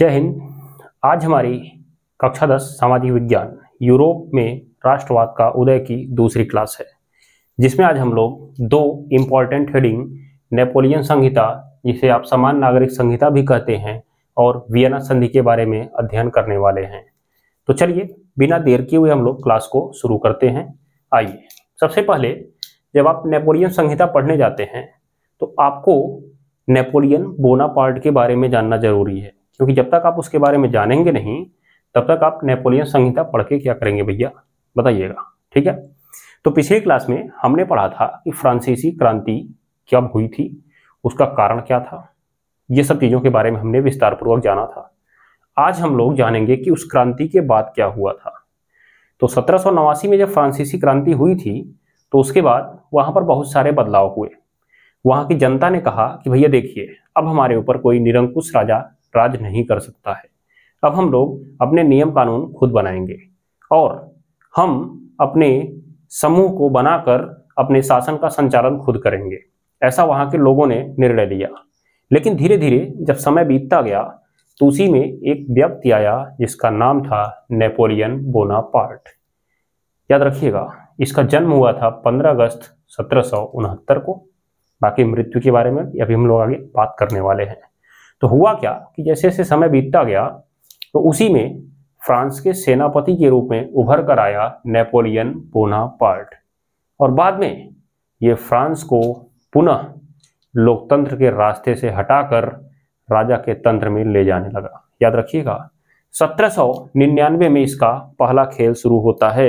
जय हिंद आज हमारी कक्षा दस सामाजिक विज्ञान यूरोप में राष्ट्रवाद का उदय की दूसरी क्लास है जिसमें आज हम लोग दो इम्पॉर्टेंट हेडिंग नेपोलियन संहिता जिसे आप समान नागरिक संहिता भी कहते हैं और वियना संधि के बारे में अध्ययन करने वाले हैं तो चलिए बिना देर किए हुए हम लोग क्लास को शुरू करते हैं आइए सबसे पहले जब आप नेपोलियन संहिता पढ़ने जाते हैं तो आपको नेपोलियन बोनापार्ट के बारे में जानना जरूरी है क्योंकि जब तक आप उसके बारे में जानेंगे नहीं तब तक आप नेपोलियन संहिता पढ़ के क्या करेंगे भैया बताइएगा ठीक है तो पिछले क्लास में हमने पढ़ा था कि फ्रांसीसी क्रांति कब हुई थी उसका कारण क्या था ये सब चीज़ों के बारे में हमने विस्तारपूर्वक जाना था आज हम लोग जानेंगे कि उस क्रांति के बाद क्या हुआ था तो सत्रह में जब फ्रांसीसी क्रांति हुई थी तो उसके बाद वहाँ पर बहुत सारे बदलाव हुए वहाँ की जनता ने कहा कि भैया देखिए अब हमारे ऊपर कोई निरंकुश राजा राज नहीं कर सकता है अब हम लोग अपने नियम कानून खुद बनाएंगे और हम अपने समूह को बनाकर अपने शासन का संचालन खुद करेंगे ऐसा वहाँ के लोगों ने निर्णय लिया लेकिन धीरे धीरे जब समय बीतता गया तो उसी में एक व्यक्ति आया जिसका नाम था नेपोलियन बोनापार्ट याद रखिएगा इसका जन्म हुआ था 15 अगस्त सत्रह को बाकी मृत्यु के बारे में अभी हम लोग आगे बात करने वाले हैं तो हुआ क्या कि जैसे जैसे समय बीतता गया तो उसी में फ्रांस के सेनापति के रूप में उभर कर आया नेपोलियन बोना पार्ट और बाद में ये फ्रांस को पुनः लोकतंत्र के रास्ते से हटाकर राजा के तंत्र में ले जाने लगा याद रखिएगा 1799 में इसका पहला खेल शुरू होता है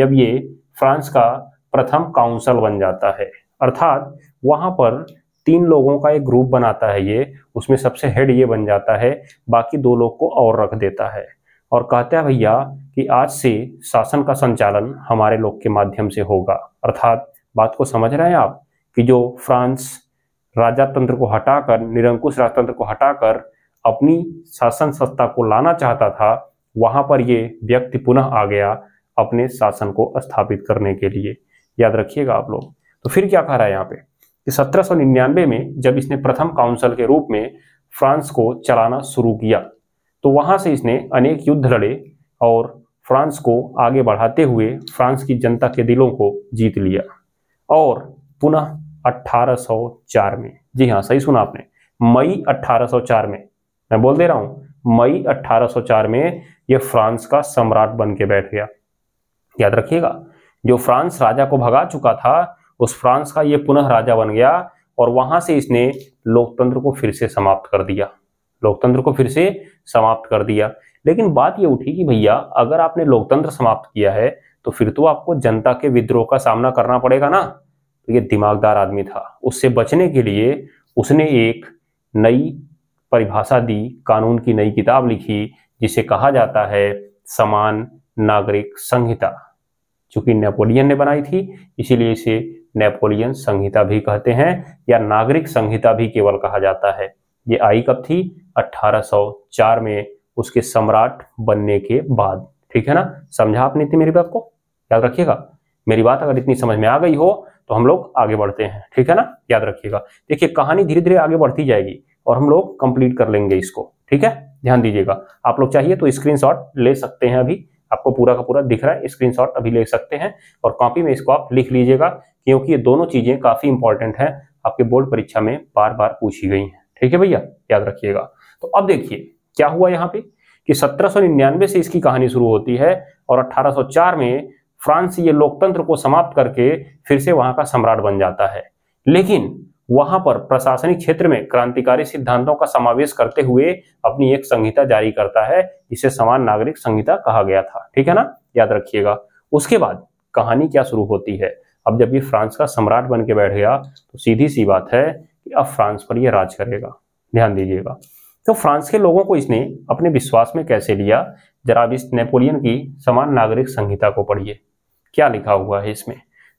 जब ये फ्रांस का प्रथम काउंसिल बन जाता है अर्थात वहां पर तीन लोगों का एक ग्रुप बनाता है ये उसमें सबसे हेड ये बन जाता है बाकी दो लोग को और रख देता है और कहता है भैया कि आज से शासन का संचालन हमारे लोग के माध्यम से होगा अर्थात बात को समझ रहे हैं आप कि जो फ्रांस राजा तंत्र को हटाकर निरंकुश राजतंत्र को हटाकर अपनी शासन सत्ता को लाना चाहता था वहां पर ये व्यक्ति पुनः आ गया अपने शासन को स्थापित करने के लिए याद रखिएगा आप लोग तो फिर क्या कह रहा है यहाँ पे कि सत्रह में जब इसने प्रथम काउंसिल के रूप में फ्रांस को चलाना शुरू किया तो वहाँ से इसने अनेक युद्ध लड़े और फ्रांस को आगे बढ़ाते हुए फ्रांस की जनता के दिलों को जीत लिया और पुनः 1804 में जी हाँ सही सुना आपने मई 1804 में मैं बोल दे रहा हूँ मई 1804 में यह फ्रांस का सम्राट बन के बैठ गया याद रखिएगा जो फ्रांस राजा को भगा चुका था उस फ्रांस का ये पुनः राजा बन गया और वहां से इसने लोकतंत्र को फिर से समाप्त कर दिया लोकतंत्र को फिर से समाप्त कर दिया लेकिन बात ये उठी कि भैया अगर आपने लोकतंत्र समाप्त किया है तो फिर तो आपको जनता के विद्रोह का सामना करना पड़ेगा ना तो ये दिमागदार आदमी था उससे बचने के लिए उसने एक नई परिभाषा दी कानून की नई किताब लिखी जिसे कहा जाता है समान नागरिक संहिता चूंकि नेपोलियन ने बनाई थी इसीलिए इसे नेपोलियन संहिता भी कहते हैं या नागरिक संहिता भी केवल कहा जाता है ये आई कब थी 1804 में उसके सम्राट बनने के बाद ठीक है ना समझा आपने इतनी मेरी बात को याद रखिएगा मेरी बात अगर इतनी समझ में आ गई हो तो हम लोग आगे बढ़ते हैं ठीक है ना याद रखिएगा देखिए कहानी धीरे धीरे आगे बढ़ती जाएगी और हम लोग कंप्लीट कर लेंगे इसको ठीक है ध्यान दीजिएगा आप लोग चाहिए तो स्क्रीनशॉट ले सकते हैं अभी आपको पूरा का पूरा दिख रहा है स्क्रीनशॉट अभी ले सकते हैं और कॉपी में इसको आप लिख लीजिएगा क्योंकि ये दोनों चीज़ें काफ़ी इंपॉर्टेंट हैं आपके बोर्ड परीक्षा में बार बार पूछी गई हैं ठीक है भैया याद रखिएगा तो अब देखिए क्या हुआ यहाँ पे कि 1799 से इसकी कहानी शुरू होती है और 1804 में फ्रांस ये लोकतंत्र को समाप्त करके फिर से वहां का सम्राट बन जाता है लेकिन वहां पर प्रशासनिक क्षेत्र में क्रांतिकारी सिद्धांतों का समावेश करते हुए अपनी एक संहिता जारी करता है जिसे समान नागरिक संहिता कहा गया था ठीक है ना याद रखिएगा उसके बाद कहानी क्या शुरू होती है अब जब ये फ्रांस का सम्राट बन के बैठ गया तो सीधी सी बात है कि अब फ्रांस पर यह राज करेगा ध्यान दीजिएगा तो फ्रांस के लोगों को इसने अपने विश्वास में कैसे लिया जरा इस नेपोलियन की समान नागरिक संहिता को पढ़िए क्या लिखा हुआ है इसमें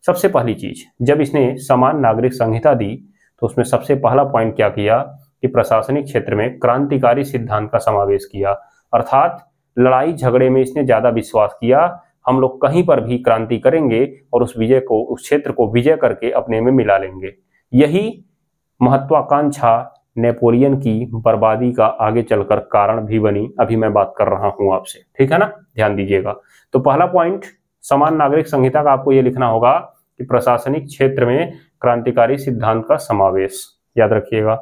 सबसे पहली चीज जब इसने समान नागरिक संहिता दी तो उसमें सबसे पहला पॉइंट क्या किया कि प्रशासनिक क्षेत्र में क्रांतिकारी सिद्धांत का समावेश किया अर्थात लड़ाई झगड़े में इसने ज्यादा विश्वास किया हम लोग कहीं पर भी क्रांति करेंगे और उस विजय को उस क्षेत्र को विजय करके अपने में मिला लेंगे यही महत्वाकांक्षा नेपोलियन की बर्बादी का आगे चलकर कारण भी बनी अभी मैं बात कर रहा हूं आपसे ठीक है ना ध्यान दीजिएगा तो पहला पॉइंट समान नागरिक संहिता का आपको यह लिखना होगा कि प्रशासनिक क्षेत्र में क्रांतिकारी सिद्धांत का समावेश याद रखिएगा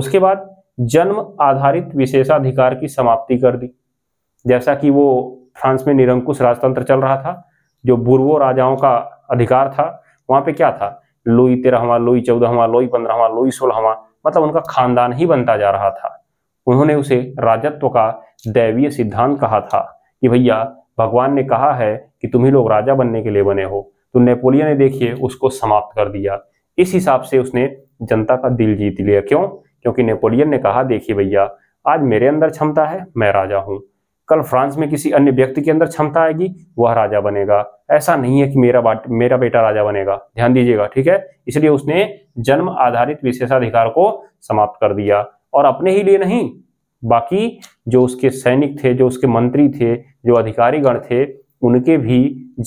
उसके बाद जन्म आधारित विशेषाधिकार की समाप्ति कर दी जैसा कि वो फ्रांस में निरंकुश राजतंत्र चल रहा था जो बुर्वो राजाओं का अधिकार था वहाँ पे क्या था लोई तेरहवा लोई चौदहवा लोई पंद्रहवा लोई सोलहवा मतलब उनका खानदान ही बनता जा रहा था उन्होंने उसे राजत्व का दैवीय सिद्धांत कहा था कि भैया भगवान ने कहा है कि तुम ही लोग राजा बनने के लिए बने हो तो नेपोलियन ने देखिए उसको समाप्त कर दिया इस हिसाब से उसने जनता का दिल जीत लिया क्यों क्योंकि नेपोलियन ने कहा देखिए भैया आज मेरे अंदर क्षमता है मैं राजा हूँ कल फ्रांस में किसी अन्य व्यक्ति के अंदर क्षमता आएगी वह राजा बनेगा ऐसा नहीं है कि मेरा मेरा बेटा राजा बनेगा ध्यान दीजिएगा ठीक है इसलिए उसने जन्म आधारित विशेषाधिकार को समाप्त कर दिया और अपने ही लिए नहीं बाकी जो उसके सैनिक थे जो उसके मंत्री थे जो अधिकारीगण थे उनके भी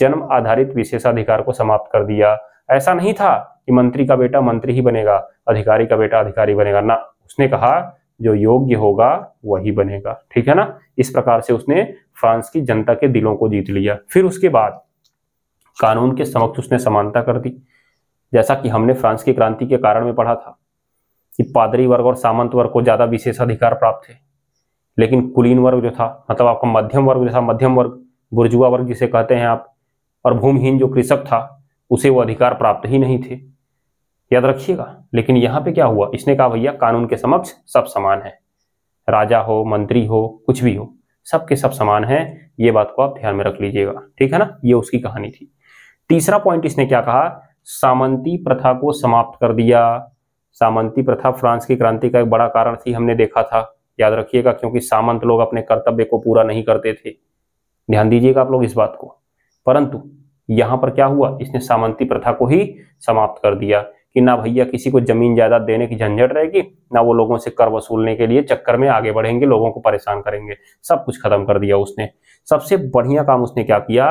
जन्म आधारित विशेषाधिकार को समाप्त कर दिया ऐसा नहीं था कि मंत्री का बेटा मंत्री ही बनेगा अधिकारी का बेटा अधिकारी बनेगा ना उसने कहा जो योग्य होगा वही बनेगा ठीक है ना इस प्रकार से उसने फ्रांस की जनता के दिलों को जीत लिया फिर उसके बाद कानून के समक्ष उसने समानता कर दी जैसा कि हमने फ्रांस की क्रांति के कारण में पढ़ा था कि पादरी वर्ग और सामंत वर्ग को ज़्यादा विशेष अधिकार प्राप्त थे लेकिन कुलीन वर्ग जो था मतलब आपका मध्यम वर्ग जो था मध्यम वर्ग बुर्जुआ वर्ग जिसे कहते हैं आप और भूमिहीन जो कृषक था उसे वो अधिकार प्राप्त ही नहीं थे याद रखिएगा लेकिन यहाँ पे क्या हुआ इसने कहा भैया कानून के समक्ष सब समान है राजा हो मंत्री हो कुछ भी हो सबके सब समान है ये बात को आप ध्यान में रख लीजिएगा ठीक है ना ये उसकी कहानी थी तीसरा पॉइंट इसने क्या कहा सामंती प्रथा को समाप्त कर दिया सामंती प्रथा फ्रांस की क्रांति का एक बड़ा कारण थी हमने देखा था याद रखिएगा क्योंकि सामंत लोग अपने कर्तव्य को पूरा नहीं करते थे ध्यान दीजिएगा आप लोग इस बात को परंतु यहां पर क्या हुआ इसने सामंती प्रथा को ही समाप्त कर दिया कि ना भैया किसी को जमीन जायदाद देने की झंझट रहेगी ना वो लोगों से कर वसूलने के लिए चक्कर में आगे बढ़ेंगे लोगों को परेशान करेंगे सब कुछ खत्म कर दिया उसने सबसे बढ़िया काम उसने क्या किया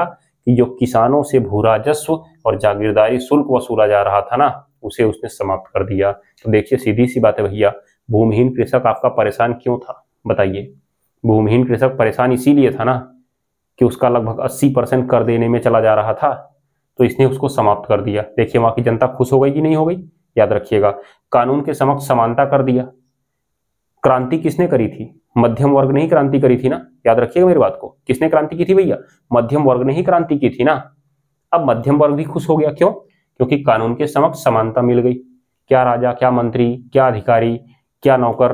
कि जो किसानों से भू राजस्व और जागीरदारी शुल्क वसूला जा रहा था ना उसे उसने समाप्त कर दिया तो देखिए सीधी सी बात है भैया भूमिहीन कृषक आपका परेशान क्यों था बताइए भूमिहीन कृषक परेशान इसीलिए था ना कि उसका लगभग 80 परसेंट कर देने में चला जा रहा था तो इसने उसको समाप्त कर दिया देखिए वहां की जनता खुश हो गई कि नहीं हो गई याद रखिएगा कानून के समक्ष समानता कर दिया क्रांति किसने करी थी मध्यम वर्ग ने ही क्रांति करी थी ना याद रखिएगा मेरी बात को किसने क्रांति की थी भैया मध्यम वर्ग ने ही क्रांति की थी ना अब मध्यम वर्ग भी खुश हो गया क्यों क्योंकि कानून के समक्ष समानता मिल गई क्या राजा क्या मंत्री क्या अधिकारी क्या नौकर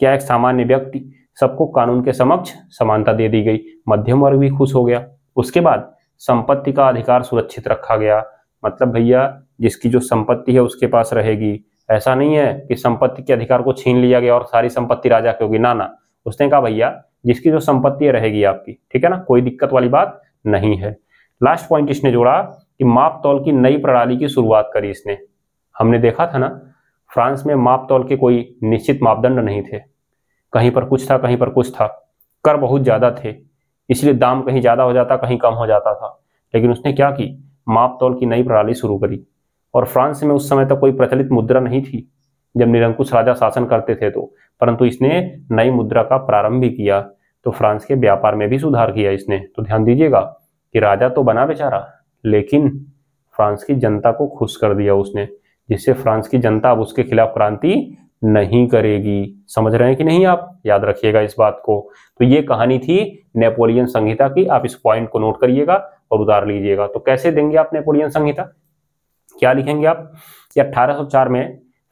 क्या एक सामान्य व्यक्ति सबको कानून के समक्ष समानता दे दी गई मध्यम वर्ग भी खुश हो गया उसके बाद संपत्ति का अधिकार सुरक्षित रखा गया मतलब भैया जिसकी जो संपत्ति है उसके पास रहेगी ऐसा नहीं है कि संपत्ति के अधिकार को छीन लिया गया और सारी संपत्ति राजा की होगी ना ना उसने कहा भैया जिसकी जो संपत्ति रहेगी आपकी ठीक है ना कोई दिक्कत वाली बात नहीं है लास्ट पॉइंट इसने जोड़ा कि माप तौल की नई प्रणाली की शुरुआत करी इसने हमने देखा था ना फ्रांस में माप तौल के कोई निश्चित मापदंड नहीं थे कहीं पर कुछ था कहीं पर कुछ था कर बहुत ज़्यादा थे इसलिए दाम कहीं ज़्यादा हो जाता कहीं कम हो जाता था लेकिन उसने क्या की माप तोल की नई प्रणाली शुरू करी और फ्रांस में उस समय तक कोई प्रचलित मुद्रा नहीं थी जब निरंकुश राजा शासन करते थे तो परंतु इसने नई मुद्रा का प्रारंभ भी किया तो फ्रांस के व्यापार में भी सुधार किया इसने तो ध्यान दीजिएगा कि राजा तो बना बेचारा लेकिन फ्रांस की जनता को खुश कर दिया उसने जिससे फ्रांस की जनता अब उसके खिलाफ क्रांति नहीं करेगी समझ रहे हैं कि नहीं आप याद रखिएगा इस बात को तो ये कहानी थी नेपोलियन संहिता की आप इस पॉइंट को नोट करिएगा और उतार लीजिएगा तो कैसे देंगे आप नेपोलियन संहिता क्या लिखेंगे आप कि 1804 में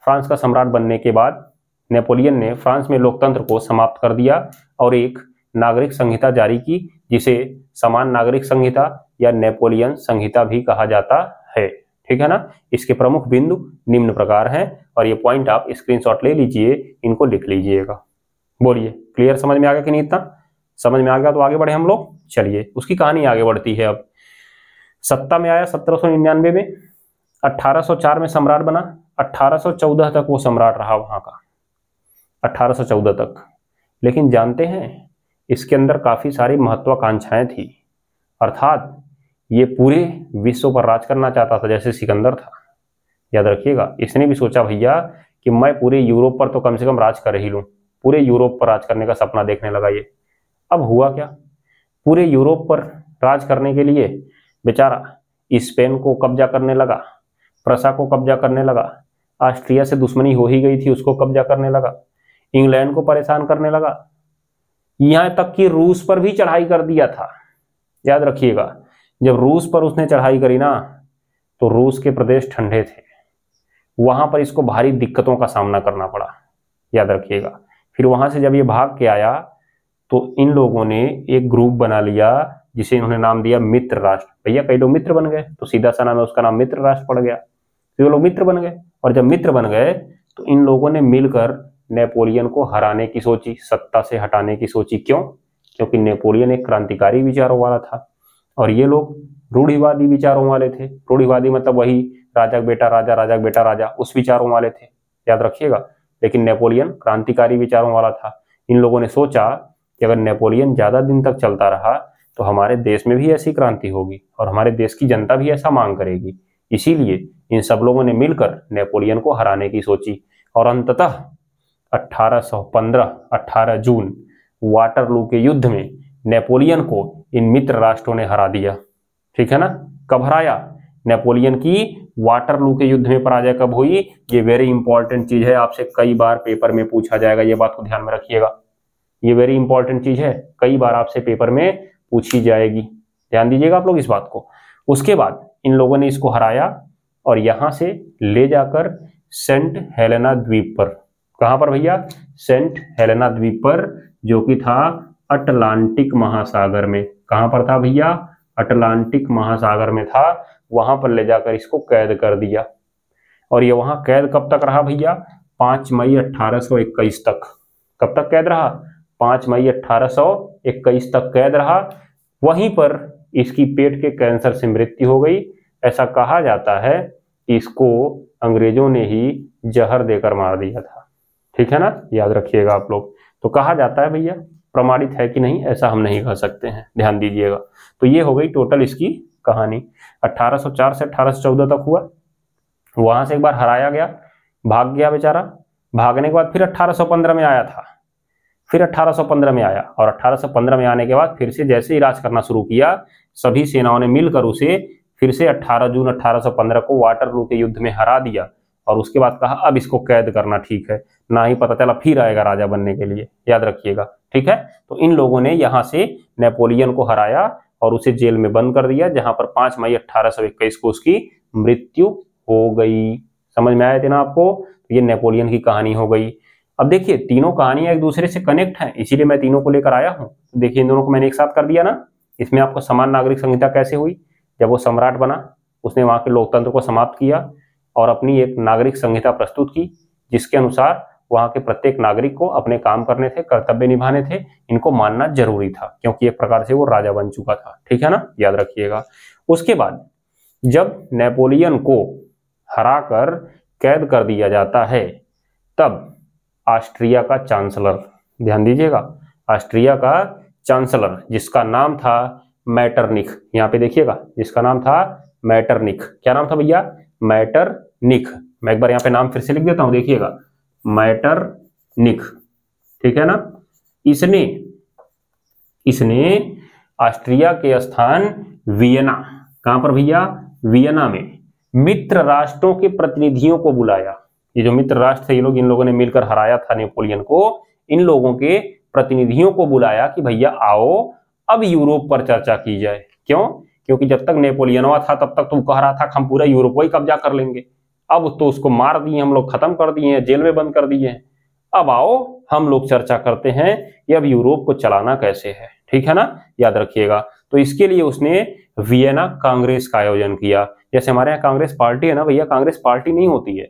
फ्रांस का सम्राट बनने के बाद नेपोलियन ने फ्रांस में लोकतंत्र को समाप्त कर दिया और एक नागरिक संहिता जारी की जिसे समान नागरिक संहिता या नेपोलियन संहिता भी कहा जाता है ठीक है ना इसके प्रमुख बिंदु निम्न प्रकार हैं और ये पॉइंट आप स्क्रीनशॉट ले लीजिए इनको लिख लीजिएगा बोलिए क्लियर समझ में आ गया कि नहीं इतना समझ में आ गया तो आगे बढ़े हम लोग चलिए उसकी कहानी आगे बढ़ती है अब सत्ता में आया 1799 में 1804 में सम्राट बना 1814 तक वो सम्राट रहा वहां का 1814 तक लेकिन जानते हैं इसके अंदर काफ़ी सारी महत्वाकांक्षाएं थी अर्थात ये पूरे विश्व पर राज करना चाहता था जैसे सिकंदर था याद रखिएगा इसने भी सोचा भैया कि मैं पूरे यूरोप पर तो कम से कम राज कर ही लूँ पूरे यूरोप पर राज करने का सपना देखने लगा ये अब हुआ क्या पूरे यूरोप पर राज करने के लिए बेचारा स्पेन को कब्जा करने लगा प्रसा को कब्जा करने लगा ऑस्ट्रिया से दुश्मनी हो ही गई थी उसको कब्जा करने लगा इंग्लैंड को परेशान करने लगा यहाँ तक कि रूस पर भी चढ़ाई कर दिया था याद रखिएगा जब रूस पर उसने चढ़ाई करी ना तो रूस के प्रदेश ठंडे थे वहां पर इसको भारी दिक्कतों का सामना करना पड़ा याद रखिएगा फिर वहां से जब ये भाग के आया तो इन लोगों ने एक ग्रुप बना लिया जिसे इन्होंने नाम दिया मित्र राष्ट्र भैया कई लोग मित्र बन गए तो सीधा सा नाम है उसका नाम मित्र राष्ट्र पड़ गया तो ये लोग मित्र बन गए और जब मित्र बन गए तो इन लोगों ने मिलकर नेपोलियन को हराने की सोची सत्ता से हटाने की सोची क्यों क्योंकि नेपोलियन एक क्रांतिकारी विचारों वाला था और ये लोग रूढ़िवादी विचारों वाले थे रूढ़िवादी मतलब वही राजा बेटा राजा राजा बेटा राजा उस विचारों वाले थे याद रखिएगा लेकिन नेपोलियन क्रांतिकारी विचारों वाला था इन लोगों ने सोचा कि अगर नेपोलियन ज्यादा दिन तक चलता रहा तो हमारे देश में भी ऐसी क्रांति होगी और हमारे देश की जनता भी ऐसा मांग करेगी इसीलिए इन सब लोगों ने मिलकर नेपोलियन को हराने की सोची और अंततः 1815 18 जून वाटरलू के युद्ध में नेपोलियन को इन मित्र राष्ट्रों ने हरा दिया ठीक है ना कब हराया नेपोलियन की वाटरलू के युद्ध में पराजय कब हुई ये वेरी इंपॉर्टेंट चीज है आपसे कई बार पेपर में पूछा जाएगा ये बात को ध्यान में रखिएगा ये वेरी इंपॉर्टेंट चीज है कई बार आपसे पेपर में पूछी जाएगी ध्यान दीजिएगा आप लोग इस बात को उसके बाद इन लोगों ने इसको हराया और यहां से ले जाकर सेंट हेलेना द्वीप पर कहां पर भैया सेंट हेलेना द्वीप पर जो कि था अटलांटिक महासागर में कहां पर था भैया अटलांटिक महासागर में था वहां पर ले जाकर इसको कैद कर दिया और ये वहां कैद कब तक रहा भैया पांच मई 1821 तक कब तक कैद रहा पांच मई 1821 तक कैद रहा वहीं पर इसकी पेट के कैंसर से मृत्यु हो गई ऐसा कहा जाता है कि इसको अंग्रेजों ने ही जहर देकर मार दिया था ठीक है ना याद रखिएगा आप लोग तो कहा जाता है भैया प्रमाणित है कि नहीं ऐसा हम नहीं कह सकते हैं ध्यान दीजिएगा तो ये हो गई टोटल इसकी कहानी 1804 से 1814 तक हुआ वहां से एक बार हराया गया भाग गया बेचारा भागने के बाद फिर 1815 में आया था फिर 1815 में आया और 1815 में आने के बाद फिर से जैसे ही राज करना शुरू किया सभी सेनाओं ने मिलकर उसे फिर से 18 जून 1815 को वाटर के युद्ध में हरा दिया और उसके बाद कहा अब इसको कैद करना ठीक है ना ही पता चला फिर आएगा राजा बनने के लिए याद रखिएगा ठीक है तो इन लोगों ने यहाँ से नेपोलियन को हराया और उसे जेल में बंद कर दिया जहां पर 5 मई 1821 को उसकी मृत्यु हो गई समझ में आया थे ना आपको तो ये नेपोलियन की कहानी हो गई अब देखिए तीनों कहानियां एक दूसरे से कनेक्ट हैं इसीलिए मैं तीनों को लेकर आया हूँ तो देखिए इन दोनों को मैंने एक साथ कर दिया ना इसमें आपको समान नागरिक संहिता कैसे हुई जब वो सम्राट बना उसने वहां के लोकतंत्र को समाप्त किया और अपनी एक नागरिक संहिता प्रस्तुत की जिसके अनुसार वहां के प्रत्येक नागरिक को अपने काम करने थे कर्तव्य निभाने थे इनको मानना जरूरी था क्योंकि एक प्रकार से वो राजा बन चुका था ठीक है ना याद रखिएगा उसके बाद जब नेपोलियन को कर कैद कर दिया जाता है तब ऑस्ट्रिया का चांसलर ध्यान दीजिएगा ऑस्ट्रिया का चांसलर जिसका नाम था मैटरनिक यहाँ पे देखिएगा जिसका नाम था मैटरनिक क्या नाम था भैया मैटरनिक मैं एक बार यहाँ पे नाम फिर से लिख देता हूँ देखिएगा निक ठीक है ना इसने इसने ऑस्ट्रिया के स्थान वियना कहां पर भैया वियना में मित्र राष्ट्रों के प्रतिनिधियों को बुलाया ये जो मित्र राष्ट्र थे ये लोग इन लोगों ने मिलकर हराया था नेपोलियन को इन लोगों के प्रतिनिधियों को बुलाया कि भैया आओ अब यूरोप पर चर्चा की जाए क्यों क्योंकि जब तक नेपोलियनवा था तब तक तुम तो कह रहा था हम पूरा यूरोप ही कब्जा कर लेंगे अब तो उसको मार दिए हम लोग खत्म कर दिए हैं जेल में बंद कर दिए हैं अब आओ हम लोग चर्चा करते हैं कि अब यूरोप को चलाना कैसे है ठीक है ना याद रखिएगा तो इसके लिए उसने वियना कांग्रेस का आयोजन किया जैसे हमारे यहाँ कांग्रेस पार्टी है ना भैया कांग्रेस पार्टी नहीं होती है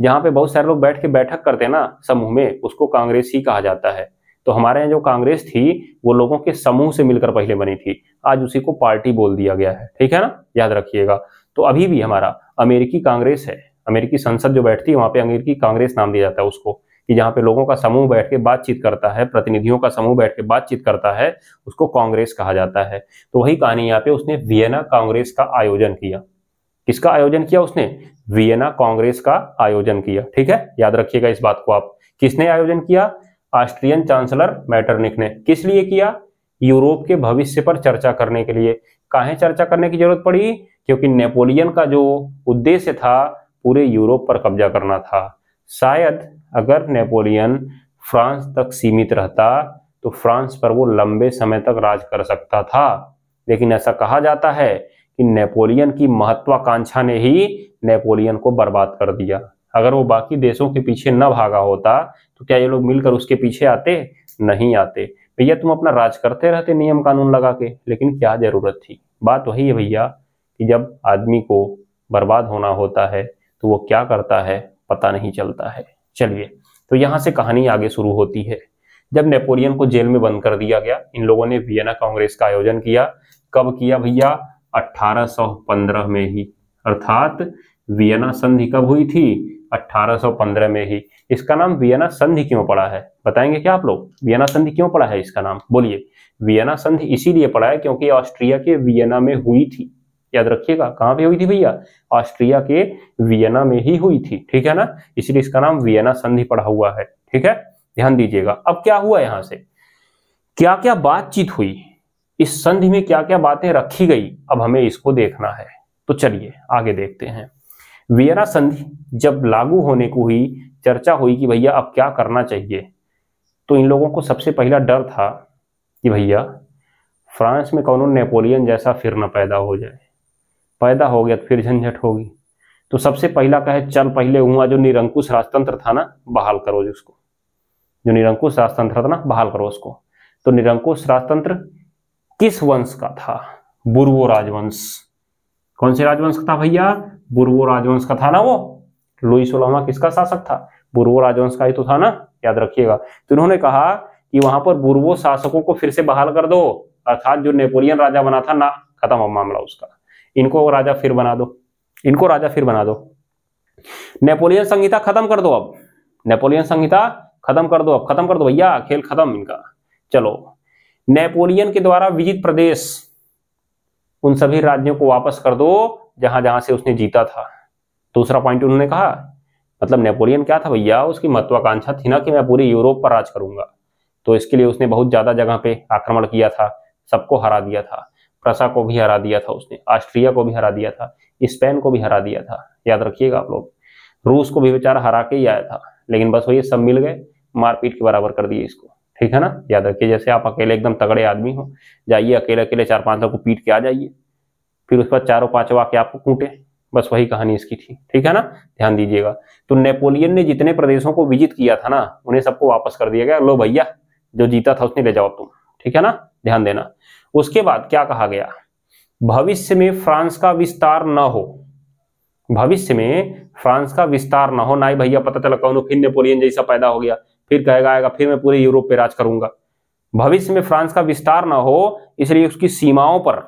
जहाँ पे बहुत सारे लोग बैठ के बैठक करते हैं ना समूह में उसको कांग्रेस ही कहा जाता है तो हमारे यहाँ जो कांग्रेस थी वो लोगों के समूह से मिलकर पहले बनी थी आज उसी को पार्टी बोल दिया गया है ठीक है ना याद रखिएगा तो अभी भी हमारा अमेरिकी कांग्रेस है अमेरिकी संसद जो बैठती है वहां पे अमेरिकी कांग्रेस नाम दिया जाता है उसको कि जहाँ पे लोगों का समूह बैठ के बातचीत करता है प्रतिनिधियों का समूह बैठ के बातचीत करता है उसको कांग्रेस कहा जाता है तो वही कहानी यहाँ पे उसने वियना कांग्रेस का आयोजन किया किसका आयोजन किया उसने वियना कांग्रेस का आयोजन किया ठीक है याद रखिएगा इस बात को आप किसने आयोजन किया ऑस्ट्रियन चांसलर मैटरनिक ने किस लिए किया यूरोप के भविष्य पर चर्चा करने के लिए काहे चर्चा करने की जरूरत पड़ी क्योंकि नेपोलियन का जो उद्देश्य था पूरे यूरोप पर कब्जा करना था शायद अगर नेपोलियन फ्रांस तक सीमित रहता तो फ्रांस पर वो लंबे समय तक राज कर सकता था लेकिन ऐसा कहा जाता है कि नेपोलियन की महत्वाकांक्षा ने ही नेपोलियन को बर्बाद कर दिया अगर वो बाकी देशों के पीछे न भागा होता तो क्या ये लोग मिलकर उसके पीछे आते नहीं आते भैया तुम अपना राज करते रहते नियम कानून लगा के लेकिन क्या जरूरत थी बात वही है भैया कि जब आदमी को बर्बाद होना होता है तो वो क्या करता है पता नहीं चलता है चलिए तो यहाँ से कहानी आगे शुरू होती है जब नेपोलियन को जेल में बंद कर दिया गया इन लोगों ने वियना कांग्रेस का आयोजन किया कब किया भैया 1815 में ही अर्थात वियना संधि कब हुई थी 1815 में ही इसका नाम वियना संधि क्यों पड़ा है बताएंगे क्या आप लोग वियना संधि क्यों पड़ा है इसका नाम बोलिए वियना संधि इसीलिए पड़ा है क्योंकि ऑस्ट्रिया के वियना में हुई थी याद रखिएगा कहाँ पे हुई थी भैया ऑस्ट्रिया के वियना में ही हुई थी ठीक है ना इसलिए इसका नाम वियना संधि पड़ा हुआ है ठीक है ध्यान दीजिएगा अब क्या हुआ यहां से क्या क्या बातचीत हुई इस संधि में क्या क्या बातें रखी गई अब हमें इसको देखना है तो चलिए आगे देखते हैं वियना संधि जब लागू होने को हुई चर्चा हुई कि भैया अब क्या करना चाहिए तो इन लोगों को सबसे पहला डर था कि भैया फ्रांस में कौन नेपोलियन जैसा फिर न पैदा हो जाए पैदा हो गया तो फिर झंझट होगी तो सबसे पहला कहे चल पहले हुआ जो निरंकुश राजतंत्र था ना बहाल करो जिसको जो निरंकुश राजतंत्र था ना बहाल करो उसको तो निरंकुश राजतंत्र किस वंश का था बुर्वो राजवंश कौन से राजवंश का था भैया बुर्वो राजवंश का था ना वो लुई सोलामा किसका शासक था बुर्वो राजवंश का ही तो था ना याद रखिएगा तो इन्होंने कहा कि वहां पर बुर्वो शासकों को फिर से बहाल कर दो अर्थात जो नेपोलियन राजा बना था ना खत्म हो मामला उसका इनको राजा फिर बना दो इनको राजा फिर बना दो नेपोलियन संहिता खत्म कर दो अब नेपोलियन संहिता खत्म कर दो अब खत्म कर दो भैया खेल खत्म इनका चलो नेपोलियन के द्वारा विजित प्रदेश उन सभी राज्यों को वापस कर दो जहां जहां से उसने जीता था दूसरा पॉइंट उन्होंने कहा मतलब नेपोलियन क्या था भैया उसकी महत्वाकांक्षा थी ना कि मैं पूरे यूरोप पर राज करूंगा तो इसके लिए उसने बहुत ज्यादा जगह पे आक्रमण किया था सबको हरा दिया था प्रसा को भी हरा दिया था उसने ऑस्ट्रिया को भी हरा दिया था स्पेन को भी हरा दिया था याद रखिएगा आप लोग रूस को भी बेचारा हरा के ही आया था लेकिन बस वही सब मिल गए मारपीट के बराबर कर दिए इसको ठीक है ना याद रखिए जैसे आप अकेले एकदम तगड़े आदमी हो जाइए अकेले अकेले चार पाँच को पीट के आ जाइए फिर उसके बाद चारों पांचों आके आपको कूटे बस वही कहानी इसकी थी ठीक है ना ध्यान दीजिएगा तो नेपोलियन ने जितने प्रदेशों को विजित किया था ना उन्हें सबको वापस कर दिया गया लो भैया जो जीता था उसने ले जाओ तुम ठीक है ना ध्यान देना उसके बाद क्या कहा गया भविष्य में फ्रांस का विस्तार न हो भविष्य में फ्रांस का विस्तार न हो ना ही भैया पता चला कौन फिर नेपोलियन जैसा पैदा हो गया फिर कहेगा आएगा फिर मैं पूरे यूरोप पे राज करूंगा भविष्य में फ्रांस का विस्तार न हो इसलिए उसकी सीमाओं पर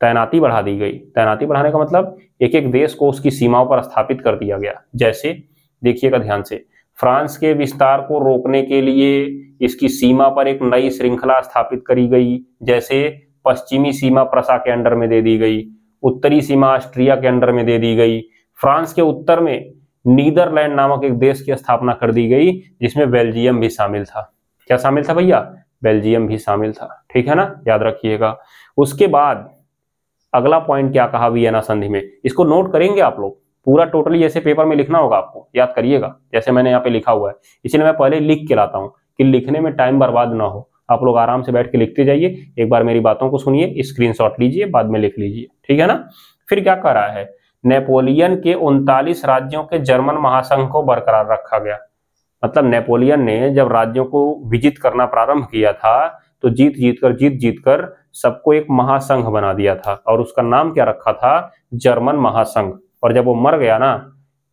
तैनाती बढ़ा दी गई तैनाती बढ़ाने का मतलब एक एक देश को उसकी सीमाओं पर स्थापित कर दिया गया जैसे देखिएगा ध्यान से फ्रांस के विस्तार को रोकने के लिए इसकी सीमा पर एक नई श्रृंखला स्थापित करी गई जैसे पश्चिमी सीमा प्रसा के अंडर में दे दी गई उत्तरी सीमा ऑस्ट्रिया के अंडर में दे दी गई फ्रांस के उत्तर में नीदरलैंड नामक एक देश की स्थापना कर दी गई जिसमें बेल्जियम भी शामिल था क्या शामिल था भैया बेल्जियम भी शामिल था ठीक है ना याद रखिएगा उसके बाद अगला पॉइंट क्या कहा वियना संधि में इसको नोट करेंगे आप लोग पूरा टोटली जैसे पेपर में लिखना होगा आपको याद करिएगा जैसे मैंने यहाँ पे लिखा हुआ है इसलिए मैं पहले लिख के लाता हूँ कि लिखने में टाइम बर्बाद ना हो आप लोग आराम से बैठ के लिखते जाइए एक बार मेरी बातों को सुनिए स्क्रीनशॉट लीजिए बाद में लिख लीजिए ठीक है ना फिर क्या कर रहा है नेपोलियन के उनतालीस राज्यों के जर्मन महासंघ को बरकरार रखा गया मतलब नेपोलियन ने जब राज्यों को विजित करना प्रारंभ किया था तो जीत जीत कर जीत जीत कर सबको एक महासंघ बना दिया था और उसका नाम क्या रखा था जर्मन महासंघ और जब वो मर गया ना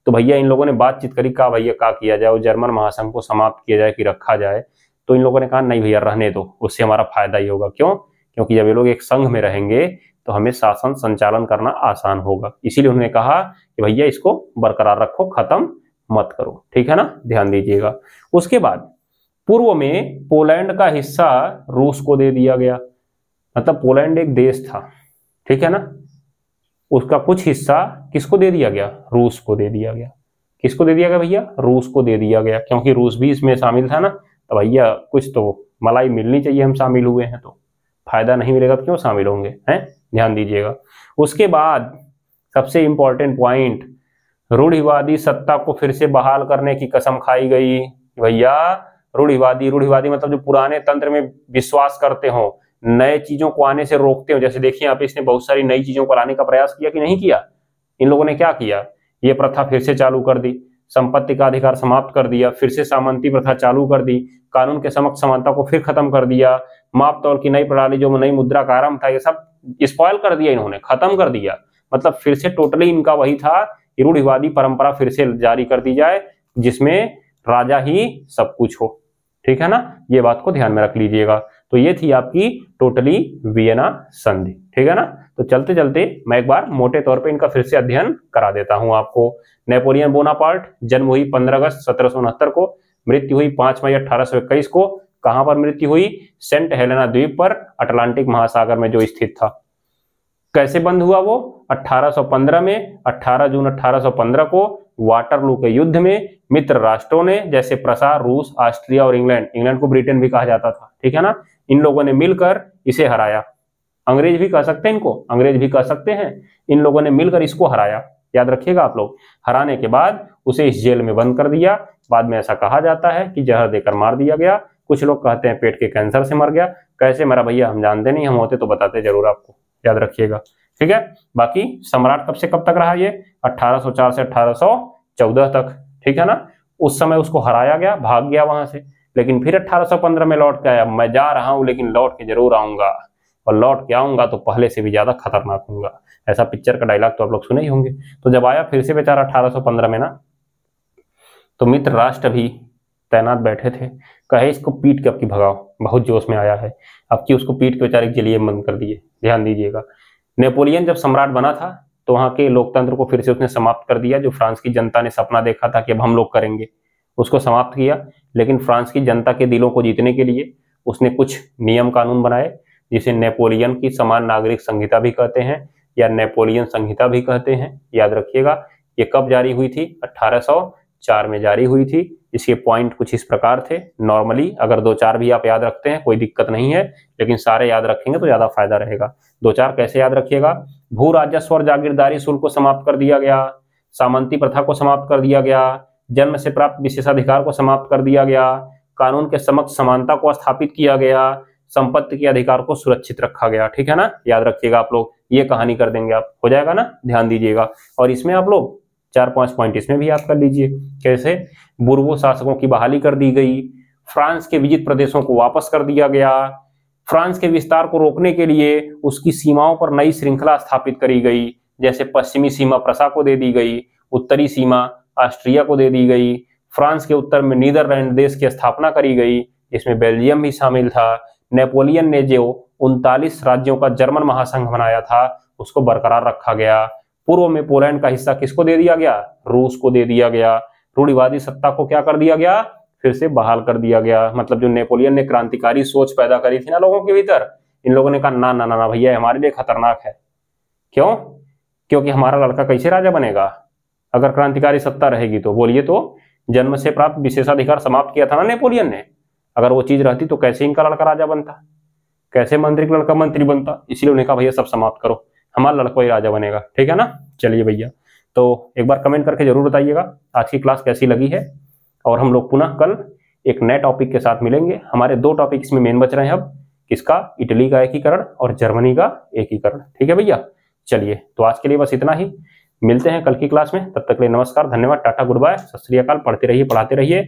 तो भैया इन लोगों ने बातचीत करी कहा भैया क्या किया जाए जर्मन महासंघ को समाप्त किया जाए कि रखा जाए तो इन लोगों ने कहा नहीं भैया रहने दो उससे हमारा फायदा ही होगा क्यों क्योंकि जब ये लोग एक संघ में रहेंगे तो हमें शासन संचालन करना आसान होगा इसीलिए उन्होंने कहा कि भैया इसको बरकरार रखो खत्म मत करो ठीक है ना ध्यान दीजिएगा उसके बाद पूर्व में पोलैंड का हिस्सा रूस को दे दिया गया मतलब पोलैंड एक देश था ठीक है ना उसका कुछ हिस्सा किसको दे दिया गया रूस को दे दिया गया किसको दे दिया गया भैया रूस को दे दिया गया क्योंकि रूस भी इसमें शामिल था ना तो भैया कुछ तो मलाई मिलनी चाहिए हम शामिल हुए हैं तो फायदा नहीं मिलेगा तो क्यों शामिल होंगे हैं ध्यान दीजिएगा उसके बाद सबसे इंपॉर्टेंट पॉइंट रूढ़िवादी सत्ता को फिर से बहाल करने की कसम खाई गई भैया रूढ़िवादी रूढ़िवादी मतलब जो पुराने तंत्र में विश्वास करते हो नए चीजों को आने से रोकते हो जैसे देखिए आप इसने बहुत सारी नई चीजों को लाने का प्रयास किया कि नहीं किया इन लोगों ने क्या किया ये प्रथा फिर से चालू कर दी संपत्ति का अधिकार समाप्त कर दिया फिर से सामंती प्रथा चालू कर दी कानून के समक्ष समानता को फिर खत्म कर दिया माप तौल की नई प्रणाली जो नई मुद्रा का आरंभ था ये सब स्पॉयल कर दिया इन्होंने खत्म कर दिया मतलब फिर से टोटली इनका वही था रूढ़िवादी परंपरा फिर से जारी कर दी जाए जिसमें राजा ही सब कुछ हो ठीक है ना ये बात को ध्यान में रख लीजिएगा तो ये थी आपकी टोटली वियना संधि ठीक है ना तो चलते चलते मैं एक बार मोटे तौर पे इनका फिर से अध्ययन करा देता हूं आपको नेपोलियन बोनापार्ट जन्म हुई 15 अगस्त सत्रह को मृत्यु हुई 5 मई अठारह को कहां पर मृत्यु हुई सेंट हेलेना द्वीप पर अटलांटिक महासागर में जो स्थित था कैसे बंद हुआ वो 1815 में 18 जून 1815 को वाटरलू के युद्ध में मित्र राष्ट्रों ने जैसे प्रसार रूस ऑस्ट्रिया और इंग्लैंड इंग्लैंड को ब्रिटेन भी कहा जाता था ठीक है ना इन लोगों ने मिलकर इसे हराया अंग्रेज भी कह सकते हैं इनको अंग्रेज भी कह सकते हैं इन लोगों ने मिलकर इसको हराया याद रखिएगा आप लोग हराने के बाद उसे इस जेल में बंद कर दिया बाद में ऐसा कहा जाता है कि जहर देकर मार दिया गया कुछ लोग कहते हैं पेट के कैंसर से मर गया कैसे मरा भैया हम जानते नहीं हम होते तो बताते जरूर आपको याद रखिएगा ठीक है बाकी सम्राट कब से कब तक रहा ये 1804 से 1814 तक ठीक है ना उस समय उसको हराया गया भाग गया वहां से लेकिन फिर 1815 में लौट के आया मैं जा रहा हूँ लेकिन लौट के जरूर आऊंगा और लौट के आऊंगा तो पहले से भी ज़्यादा खतरनाक हूँगा ऐसा पिक्चर का डायलॉग तो आप लोग सुने ही होंगे तो जब आया फिर से बेचारा अठारह में ना तो मित्र राष्ट्र भी तैनात बैठे थे कहे इसको पीट के अब की भगाओ बहुत जोश में आया है अब की उसको पीट के बेचारे जलिए बंद कर दिए ध्यान दीजिएगा नेपोलियन जब सम्राट बना था तो वहां के लोकतंत्र को फिर से उसने समाप्त कर दिया जो फ्रांस की जनता ने सपना देखा था कि अब हम लोग करेंगे उसको समाप्त किया लेकिन फ्रांस की जनता के दिलों को जीतने के लिए उसने कुछ नियम कानून बनाए जिसे नेपोलियन की समान नागरिक संहिता भी कहते हैं या नेपोलियन संहिता भी कहते हैं याद रखिएगा ये कब जारी हुई थी 1804 में जारी हुई थी इसके पॉइंट कुछ इस प्रकार थे नॉर्मली अगर दो चार भी आप याद रखते हैं कोई दिक्कत नहीं है लेकिन सारे याद रखेंगे तो ज़्यादा फायदा रहेगा दो चार कैसे याद रखिएगा भू राजस्व और जागीरदारी शुल्क को समाप्त कर दिया गया सामंती प्रथा को समाप्त कर दिया गया जन्म से प्राप्त विशेषाधिकार को समाप्त कर दिया गया कानून के समक्ष समानता को स्थापित किया गया संपत्ति के अधिकार को सुरक्षित रखा गया ठीक है ना याद रखिएगा आप लोग ये कहानी कर देंगे आप हो जाएगा ना ध्यान दीजिएगा और इसमें आप लोग चार पांच पॉइंट इसमें भी याद कर लीजिए कैसे बुर्वो शासकों की बहाली कर दी गई फ्रांस के विजित प्रदेशों को वापस कर दिया गया फ्रांस के विस्तार को रोकने के लिए उसकी सीमाओं पर नई श्रृंखला स्थापित करी गई जैसे पश्चिमी सीमा प्रसा को दे दी गई उत्तरी सीमा ऑस्ट्रिया को दे दी गई फ्रांस के उत्तर में नीदरलैंड देश की स्थापना करी गई जिसमें बेल्जियम भी शामिल था नेपोलियन ने जो उनतालीस राज्यों का जर्मन महासंघ बनाया था उसको बरकरार रखा गया पूर्व में पोलैंड का हिस्सा किसको दे दिया गया रूस को दे दिया गया रूढ़िवादी सत्ता को क्या कर दिया गया फिर से बहाल कर दिया गया मतलब जो नेपोलियन ने क्रांतिकारी सोच पैदा करी थी ना लोगों के भीतर इन लोगों ने कहा ना ना ना, ना भैया हमारे लिए खतरनाक है क्यों क्योंकि हमारा लड़का कैसे राजा बनेगा अगर क्रांतिकारी सत्ता रहेगी तो बोलिए तो जन्म से प्राप्त विशेषाधिकार समाप्त किया था ना नेपोलियन ने अगर वो चीज रहती तो कैसे इनका लड़का राजा बनता कैसे मंत्री का लड़का मंत्री बनता इसीलिए उन्हें कहा भैया सब समाप्त करो हमारा लड़का ही राजा बनेगा ठीक है ना चलिए भैया तो एक बार कमेंट करके जरूर बताइएगा आज की क्लास कैसी लगी है और हम लोग पुनः कल एक नए टॉपिक के साथ मिलेंगे हमारे दो टॉपिक इसमें मेन बच रहे हैं अब किसका इटली का एकीकरण और जर्मनी का एकीकरण ठीक है भैया चलिए तो आज के लिए बस इतना ही मिलते हैं कल की क्लास में तब तक के लिए नमस्कार धन्यवाद टाटा गुड बाय सत श्रीकाल पढ़ते रहिए पढ़ाते रहिए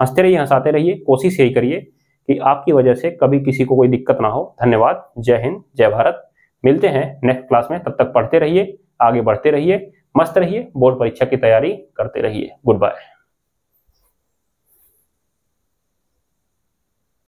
हंसते रहिए हंसाते रहिए कोशिश यही करिए कि आपकी वजह से कभी किसी को कोई दिक्कत ना हो धन्यवाद जय हिंद जय भारत मिलते हैं नेक्स्ट क्लास में तब तक पढ़ते रहिए आगे बढ़ते रहिए मस्त रहिए बोर्ड परीक्षा की तैयारी करते रहिए गुड बाय